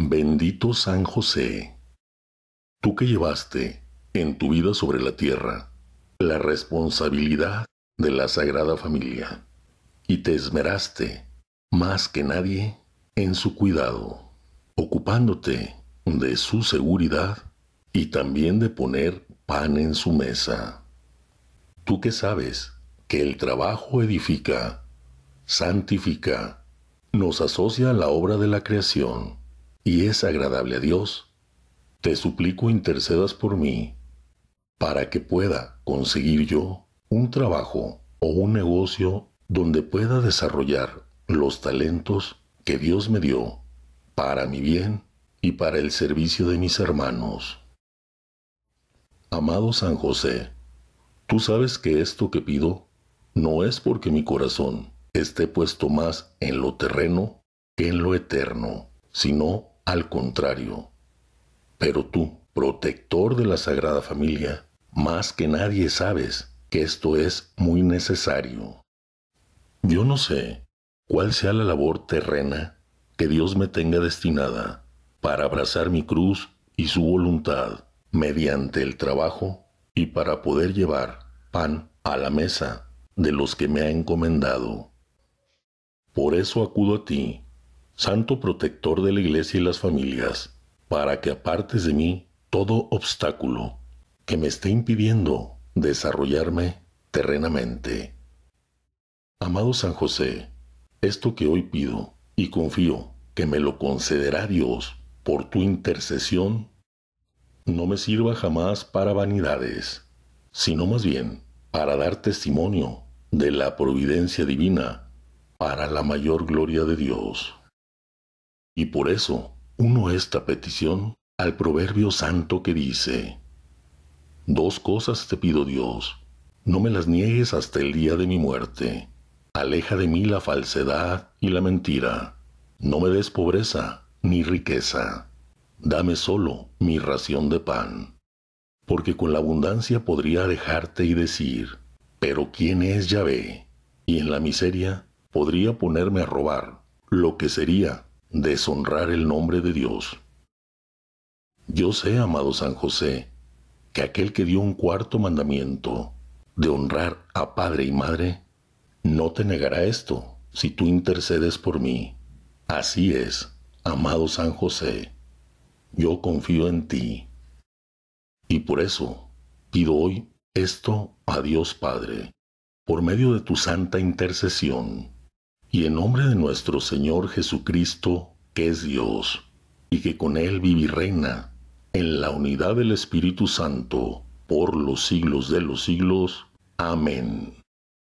Bendito San José, tú que llevaste en tu vida sobre la tierra la responsabilidad de la Sagrada Familia y te esmeraste más que nadie en su cuidado, ocupándote de su seguridad y también de poner pan en su mesa. Tú que sabes que el trabajo edifica, santifica, nos asocia a la obra de la creación y es agradable a Dios, te suplico intercedas por mí para que pueda conseguir yo un trabajo o un negocio donde pueda desarrollar los talentos que Dios me dio para mi bien y para el servicio de mis hermanos. Amado San José, tú sabes que esto que pido no es porque mi corazón esté puesto más en lo terreno que en lo eterno, sino al contrario, pero tú, protector de la Sagrada Familia, más que nadie sabes que esto es muy necesario. Yo no sé cuál sea la labor terrena que Dios me tenga destinada para abrazar mi cruz y su voluntad mediante el trabajo y para poder llevar pan a la mesa de los que me ha encomendado. Por eso acudo a ti, Santo protector de la iglesia y las familias, para que apartes de mí todo obstáculo que me esté impidiendo desarrollarme terrenamente. Amado San José, esto que hoy pido y confío que me lo concederá Dios por tu intercesión, no me sirva jamás para vanidades, sino más bien para dar testimonio de la providencia divina para la mayor gloria de Dios. Y por eso uno esta petición al proverbio santo que dice, Dos cosas te pido Dios, no me las niegues hasta el día de mi muerte, aleja de mí la falsedad y la mentira, no me des pobreza ni riqueza, dame solo mi ración de pan, porque con la abundancia podría dejarte y decir, pero ¿quién es Yahvé? Y en la miseria podría ponerme a robar, lo que sería deshonrar el nombre de Dios. Yo sé, amado San José, que aquel que dio un cuarto mandamiento de honrar a padre y madre, no te negará esto si tú intercedes por mí. Así es, amado San José, yo confío en ti. Y por eso pido hoy esto a Dios Padre, por medio de tu santa intercesión y en nombre de nuestro Señor Jesucristo, que es Dios, y que con Él vive y reina, en la unidad del Espíritu Santo, por los siglos de los siglos. Amén.